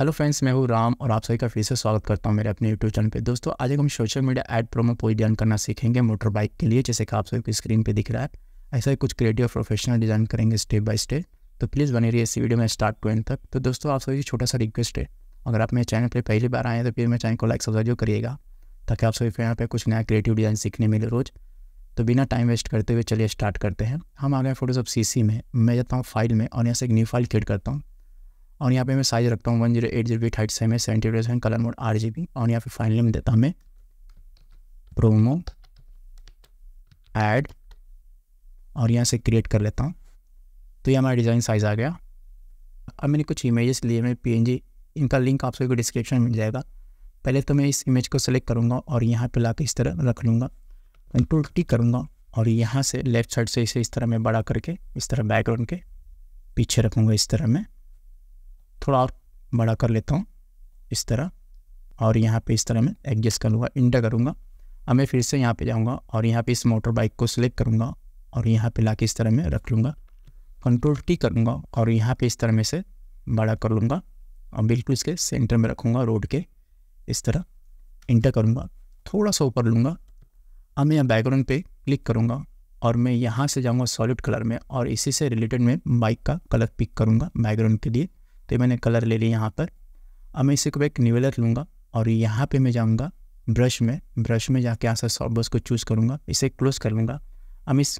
hello friends मैं हूँ राम और आप सभी का फिर से स्वागत करता हूँ मेरे अपने यूट्यूब चैनल पे दोस्तों आज हम सोशल मीडिया एड प्रोमो को डिजाइन करना सीखेंगे मोटर बाइक के लिए जैसे कि आप सभी को स्क्रीन पे दिख रहा है ऐसा ही कुछ क्रिएटिव प्रोफेशनल डिजाइन करेंगे स्टेप बाय स्टेप तो प्लीज़ बने रही इस वीडियो में स्टार्ट टू एंड तक तो दोस्तों आप सभी छोटा सा रिक्वेस्ट है अगर आप मेरे चैनल पर पहली बार आए तो फिर मेरे चैनल को लाइक सब्सक्राइब करिएगा ताकि आप सभी यहाँ पर कुछ नया क्रिएटिव डिजाइन सीखने मिले रोज़ तो बिना टाइम वेस्ट करते हुए चलिए स्टार्ट करते हैं हम आ गए ऑफ सी में मैं जाता हूँ फाइल में और यहाँ से एक न्यू फाइल क्रिएट करता हूँ और यहाँ पे मैं साइज रखता हूँ one zero eight G B height same है सेवेंटी परसेंट कलर मोड आठ जी बी और यहाँ पे फाइनली में देता हूँ मैं प्रोमो ऐड और यहाँ से क्रिएट कर लेता हूँ तो ये हमारा डिज़ाइन साइज़ आ गया अब मैंने कुछ इमेजेस लिए मैं पी इनका लिंक आप सभी को डिस्क्रिप्शन मिल जाएगा पहले तो मैं इस इमेज को सेलेक्ट करूँगा और यहाँ पर ला इस तरह रख लूँगा कंट्रोल टी करूँगा और यहाँ से लेफ़्ट साइड से इसे इस तरह मैं बड़ा करके इस तरह बैकग्राउंड के पीछे रखूँगा इस तरह मैं थोड़ा और बड़ा कर लेता हूँ इस तरह और यहाँ पे इस तरह मैं एडजस्ट करूँगा इंटर करूँगा अब मैं फिर से यहाँ पे जाऊँगा और यहाँ पे इस मोटर बाइक को सिलेक्ट करूँगा और यहाँ पे ला इस तरह में रख लूँगा कंट्रोल टी करूँगा और यहाँ पे इस तरह में से बड़ा कर लूँगा और बिल्कुल इसके सेंटर में रखूँगा रोड के इस तरह इंटर करूँगा थोड़ा सा ऊपर लूँगा अब मैं यहाँ बैकग्राउंड पे क्लिक करूँगा और मैं यहाँ से जाऊँगा सॉलिड कलर में और इसी से रिलेटेड मैं बाइक का कलर पिक करूँगा बैकग्राउंड के लिए तो मैंने कलर ले लिया यहाँ पर अब मैं इसी को एक निवेलर लूँगा और यहाँ पे मैं जाऊँगा ब्रश में ब्रश में जाके यहाँ से सॉफ्ट ब्रश को चूज़ करूँगा इसे क्लोज कर लूँगा अब इस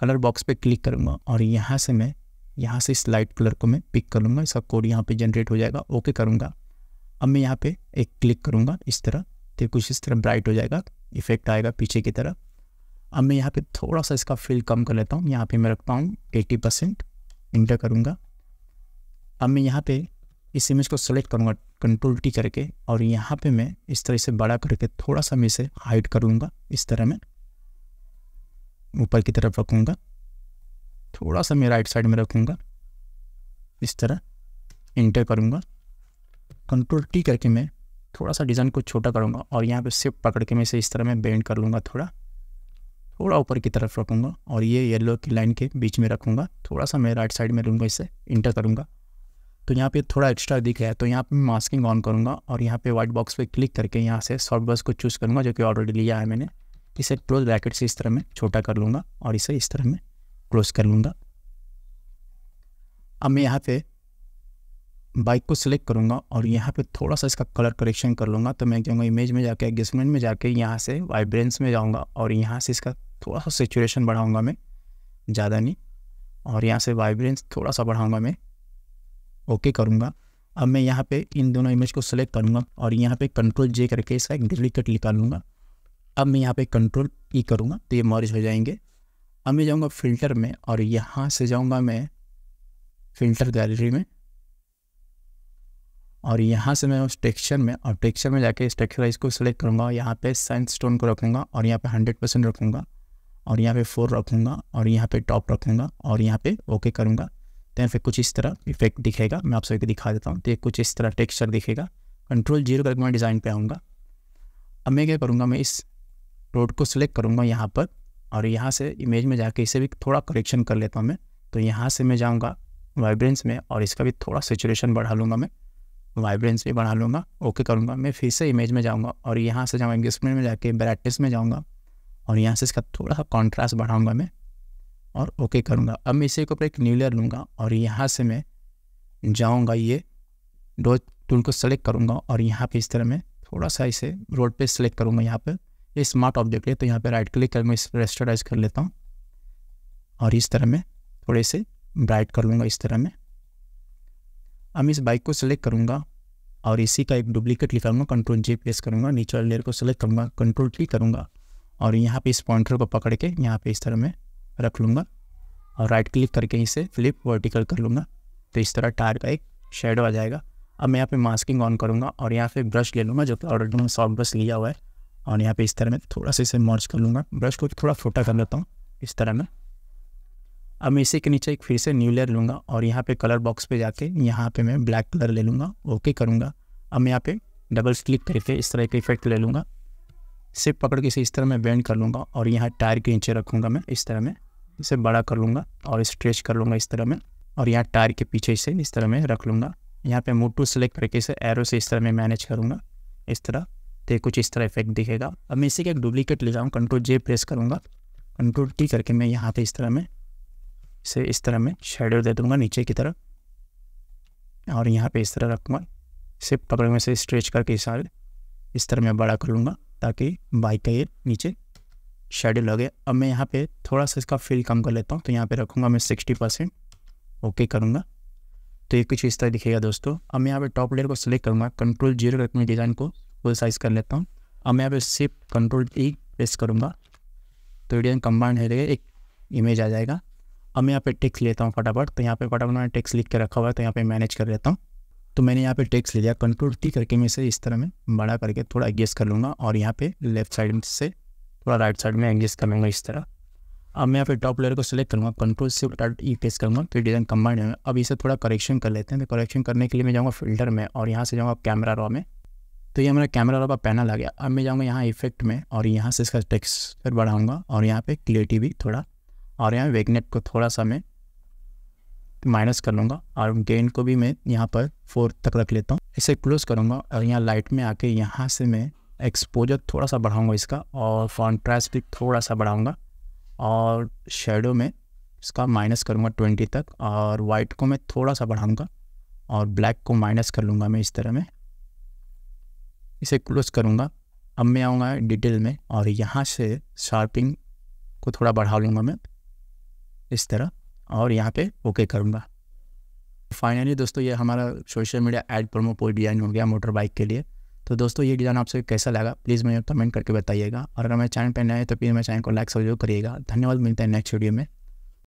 कलर बॉक्स पे क्लिक करूँगा और यहाँ से मैं यहाँ से इस लाइट कलर को मैं पिक कर लूँगा इसका कोड यहाँ पे जनरेट हो जाएगा ओके करूँगा अब मैं यहाँ पे एक क्लिक करूँगा इस तरह तो कुछ इस तरह ब्राइट हो जाएगा इफेक्ट आएगा पीछे की तरफ अब मैं यहाँ पर थोड़ा सा इसका फील कम कर लेता हूँ यहाँ पर मैं रखता हूँ एटी परसेंट इंटर करूँगा अब मैं यहाँ पे इस इमेज को सेलेक्ट करूँगा कंट्रोल टी करके और यहाँ पे मैं इस तरह से बड़ा करके थोड़ा सा मैं इसे हाइड करूँगा इस तरह मैं ऊपर की तरफ रखूँगा थोड़ा सा मैं राइट साइड में रखूँगा इस तरह इंटर करूँगा कंट्रोल टी करके मैं थोड़ा सा डिज़ाइन को छोटा करूँगा और यहाँ पे सिर्फ पकड़ के मैं इसे इस तरह में बेंड कर लूँगा थोड़ा थोड़ा ऊपर की तरफ रखूँगा और ये येलो की लाइन के बीच में रखूँगा थोड़ा सा मैं राइट साइड में लूँगा इसे इंटर करूँगा तो यहाँ पे थोड़ा एक्स्ट्रा दिख रहा है तो यहाँ पे मास्किंग ऑन करूँगा और यहाँ पे व्हाइट बॉक्स पे क्लिक करके यहाँ से सॉफ्ट बस को चूज़ करूँगा जो कि ऑलरेडी लिया है मैंने इसे क्लोज ब्रैकेट से इस तरह में छोटा कर लूँगा और इसे इस तरह में क्लोज कर लूँगा अब मैं यहाँ पर बाइक को सिलेक्ट करूँगा और यहाँ पर थोड़ा सा इसका कलर करेक्शन कर लूँगा तो मैं जाऊँगा इमेज में जाकर एडजस्टमेंट में जाकर यहाँ से वाइब्रेंस में जाऊँगा और यहाँ से इसका थोड़ा सा सेचुरेशन बढ़ाऊँगा मैं ज़्यादा नहीं और यहाँ से वाइब्रेंस थोड़ा सा बढ़ाऊँगा मैं ओके करूँगा अब मैं यहाँ पे इन दोनों इमेज को सिलेक्ट करूँगा और यहाँ पे कंट्रोल जे करके इसका एक डिली कट निकाल लूँगा अब मैं यहाँ पे कंट्रोल ई करूँगा तो ये मॉरिज हो जाएंगे अब मैं जाऊँगा फिल्टर में और यहाँ से जाऊँगा मैं फिल्टर गैलरी में और यहाँ से मैं उस टेक्स्चर में और टेक्स्चर में जाके स्ट्रक्चराइज को सिलेक्ट करूँगा और यहाँ पे स्टोन को रखूँगा और यहाँ पे हंड्रेड परसेंट रखूँगा और यहाँ पे फोर रखूँगा और यहाँ पे टॉप रखूँगा और यहाँ पे ओके करूँगा दैन फिर कुछ इस तरह इफेक्ट दिखेगा मैं आप सभी को दिखा देता हूँ तो कुछ इस तरह टेक्सचर दिखेगा कंट्रोल जीरो करके मैं डिज़ाइन पे आऊँगा अब मैं क्या करूँगा मैं इस रोड को सिलेक्ट करूँगा यहाँ पर और यहाँ से इमेज में जाके इसे भी थोड़ा करेक्शन कर लेता हूँ मैं तो यहाँ से मैं जाऊँगा वाइब्रेंस में और इसका भी थोड़ा सिचुएशन बढ़ा लूँगा मैं वाइब्रेंस भी बढ़ा लूँगा ओके करूँगा मैं फिर से इमेज में जाऊँगा और यहाँ से जाऊँगा एडजस्टमेंट में जाके ब्राइटनेस में जाऊँगा और यहाँ से इसका थोड़ा सा कॉन्ट्रास्ट बढ़ाऊँगा मैं और ओके करूँगा अब मैं इसी के ऊपर एक न्यू लेयर लूँगा और यहाँ से मैं जाऊँगा ये डो टूल को सेलेक्ट करूँगा और यहाँ पे इस तरह मैं थोड़ा सा इसे रोड पे सेलेक्ट करूँगा यहाँ पे ये स्मार्ट ऑब्जेक्ट है तो यहाँ पे राइट क्लिक कर मैं इस रेस्टोराइज कर लेता हूँ और इस तरह मैं थोड़े से ब्राइट कर लूँगा इस तरह में अब इस बाइक को सिलेक्ट करूँगा और इसी का एक डुप्लीकेट लिखाऊंगा कंट्रोल जी प्रेस करूँगा नीचे लेयर को सिलेक्ट करूँगा कंट्रोल टी करूँगा और यहाँ पे इस पॉइंटर को पकड़ के यहाँ पे इस तरह में रख लूँगा और राइट क्लिक करके इसे फ्लिप वर्टिकल कर लूँगा तो इस तरह टायर का एक शेडो आ जाएगा अब मैं यहाँ पे मास्किंग ऑन करूँगा और यहाँ पे ब्रश ले लूँगा जो कि ऑलरेडी मैंने सॉफ्ट ब्रश लिया हुआ है और यहाँ पे इस तरह मैं थोड़ा सा इसे मॉर्च कर लूँगा ब्रश को थोड़ा छोटा कर लेता हूँ इस तरह में अब मैं इसी के नीचे एक फिर से न्यू लेयर लूँगा और यहाँ पर कलर बॉक्स पर जाके यहाँ पर मैं ब्लैक कलर ले लूँगा ओके करूँगा अब मैं यहाँ पर डबल क्लिक करके इस तरह एक इफेक्ट ले लूँगा सिर्फ पकड़ के इसे इस तरह मैं बैंड कर लूँगा और यहाँ टायर के नीचे रखूँगा मैं इस तरह में इसे बड़ा कर लूँगा और स्ट्रेच कर लूँगा इस तरह में और यहाँ टायर के पीछे से इस तरह में रख लूँगा यहाँ पे मोटू सेलेक्ट करके इसे एरो से इस तरह में मैनेज करूँगा इस तरह तो कुछ इस तरह इफेक्ट दिखेगा अब मैं इसी का एक डुप्लीकेट ले जाऊँ कंट्रोल जे प्रेस करूँगा कंट्रोल टी करके मैं यहाँ पर इस तरह में इसे इस तरह में शेडो दे दूँगा नीचे की तरफ और यहाँ पर इस तरह रखूँगा सिर्फ पकड़ में से स्ट्रेच करके इस तरह में बड़ा कर लूँगा ताकि बाइक का ये नीचे हो गया अब मैं यहाँ पे थोड़ा सा इसका फील कम कर लेता हूँ तो यहाँ पे रखूँगा मैं सिक्सटी परसेंट ओके करूँगा तो ये कुछ इस तरह दिखेगा दोस्तों अब मैं यहाँ पे टॉप लेयर को सिलेक्ट करूँगा कंट्रोल जीरो रखने डिज़ाइन को फुल साइज़ कर लेता हूँ अब मैं यहाँ पे सिर्फ कंट्रोल ई प्रेस करूँगा तो डिज़ाइन कंबाइंड हो जाएगा एक इमेज आ जाएगा अब मैं यहाँ पे टेक्स लेता हूँ फटाफट तो यहाँ पे फटाफट मैंने टेक्स लिख के रखा हुआ है तो यहाँ पे मैनेज कर लेता हूँ तो मैंने यहाँ पे टेक्स ले लिया कंट्रोल टी करके मैं इसे इस तरह में बड़ा करके थोड़ा एडजस्ट कर लूँगा और यहाँ पे लेफ्ट साइड से थोड़ा राइट साइड में एंगेज करूँगा इस तरह अब मैं यहाँ पे टॉप लेयर को सिलेक्ट करूँगा कंट्रोल से अल्ट ई प्रेस करूँगा फिर डिज़ाइन कंबाइंड है अब इसे थोड़ा करेक्शन कर लेते हैं तो करेक्शन करने के लिए मैं जाऊँगा फिल्टर में और यहाँ से जाऊँगा कैमरा रॉ में तो ये हमारा कैमरा रॉ का पैनल आ गया अब मैं जाऊँगा यहाँ इफेक्ट में और यहाँ से इसका फिर बढ़ाऊँगा और यहाँ पर क्लियरिटी भी थोड़ा और यहाँ वेगनेट को थोड़ा सा मैं माइनस कर लूँगा और गेन को भी मैं यहाँ पर फोर तक रख लेता हूँ इसे क्लोज करूँगा और यहाँ लाइट में आके यहाँ से मैं एक्सपोजर थोड़ा सा बढ़ाऊंगा इसका और कॉन्ट्रास्ट भी थोड़ा सा बढ़ाऊंगा और शेडो में इसका माइनस करूँगा ट्वेंटी तक और वाइट को मैं थोड़ा सा बढ़ाऊँगा और ब्लैक को माइनस कर लूँगा मैं इस तरह में इसे क्लोज करूँगा अब मैं आऊँगा डिटेल में और यहाँ से शार्पिंग को थोड़ा बढ़ा लूँगा मैं इस तरह और यहाँ पे ओके करूँगा फाइनली दोस्तों ये हमारा सोशल मीडिया एड प्रोमो कोई डिजाइन हो गया मोटर बाइक के लिए तो दोस्तों ये डिज़ाइन आपसे कैसा लगा प्लीज़ मुझे कमेंट करके बताइएगा और अगर मैं चैनल पर नए तो प्लीज़ मेरे चैनल को लाइक सब्सक्राइब करिएगा धन्यवाद मिलते हैं नेक्स्ट वीडियो में